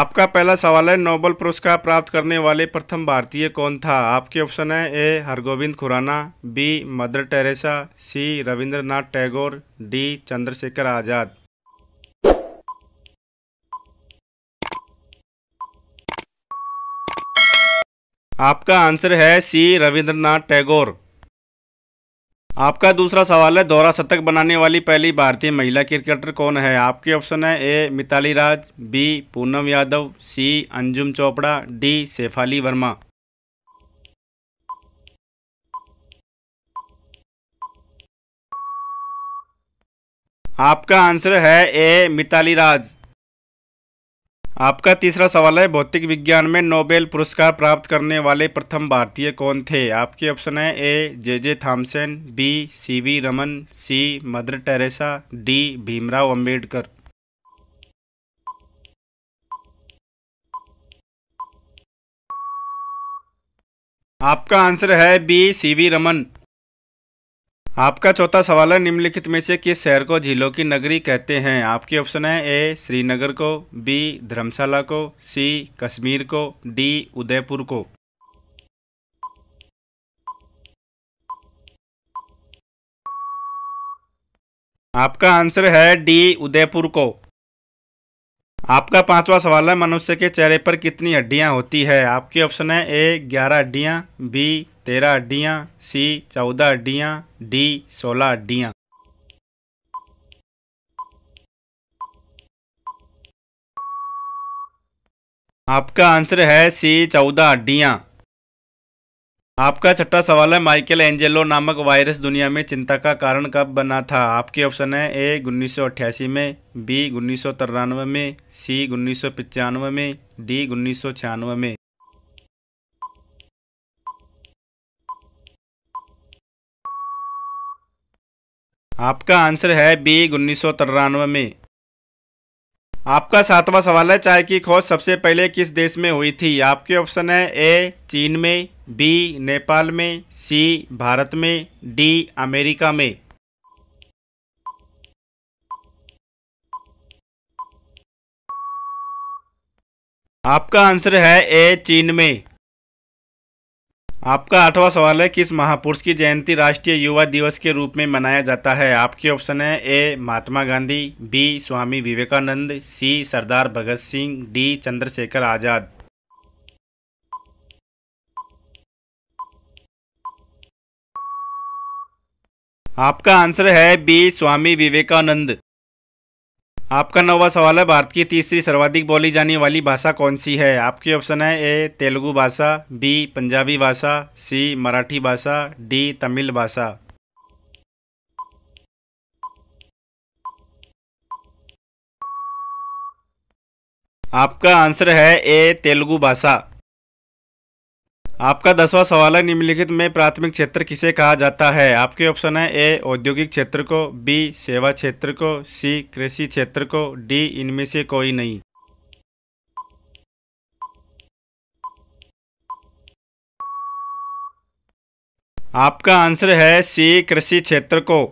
आपका पहला सवाल है नोबल पुरस्कार प्राप्त करने वाले प्रथम भारतीय कौन था आपके ऑप्शन है A Hargovind Khurana B Mother Teresa C Rabindranath Tagore D Chandrashekhar Azad आपका आंसर है सी रविंद्रनाथ टैगोर आपका दूसरा सवाल है दोहरा शतक बनाने वाली पहली भारतीय महिला क्रिकेटर कौन है आपके ऑप्शन है A Mithali Raj B Poonam Yadav C Anjum Chopra D Shafali Verma आपका आंसर है ए मिताली राज आपका तीसरा सवाल है भौतिक विज्ञान में नोबेल पुरस्कार प्राप्त करने वाले प्रथम भारतीय कौन थे आपके ऑप्शन है A J J Thomson B C V Raman C Mother Teresa D Bhimrao Ambedkar आपका आंसर है बी सी वी रमन आपका चौथा सवाल है निम्नलिखित में से किस शहर को झीलों की नगरी कहते हैं आपके ऑप्शन है ए श्रीनगर को बी धर्मशाला को सी कश्मीर को डी उदयपुर को आपका आंसर है डी उदयपुर को आपका पांचवा सवाल है मनुष्य के चेहरे पर कितनी हड्डियां होती है आपके ऑप्शन है ए ग्यारह हड्डियां बी तेरह हड्डियाँ सी चौदह हड्डियाँ डी सोलह हड्डियाँ आपका आंसर है सी चौदह हड्डियाँ आपका छठा सवाल है माइकल एंजेलो नामक वायरस दुनिया में चिंता का कारण कब बना था आपके ऑप्शन है ए उन्नीस में बी उन्नीस में सी उन्नीस में डी उन्नीस में आपका आंसर है बी उन्नीस में आपका सातवां सवाल है चाय की खोज सबसे पहले किस देश में हुई थी आपके ऑप्शन है ए चीन में बी नेपाल में सी भारत में डी अमेरिका में आपका आंसर है ए चीन में आपका आठवां सवाल है किस महापुरुष की जयंती राष्ट्रीय युवा दिवस के रूप में मनाया जाता है आपके ऑप्शन है A Mahatma Gandhi B Swami Vivekananda C Sardar Bhagat Singh D Chandrashekhar Azad आपका आंसर है बी स्वामी विवेकानंद आपका नौवा सवाल है भारत की तीसरी सर्वाधिक बोली जाने वाली भाषा कौन सी है आपकी ऑप्शन है ए तेलुगु भाषा बी पंजाबी भाषा सी मराठी भाषा डी तमिल भाषा आपका आंसर है ए तेलुगु भाषा आपका दसवां सवाल है निम्नलिखित में प्राथमिक क्षेत्र किसे कहा जाता है आपके ऑप्शन है ए औद्योगिक क्षेत्र को बी सेवा क्षेत्र को सी कृषि क्षेत्र को डी इनमें से कोई नहीं आपका आंसर है सी कृषि क्षेत्र को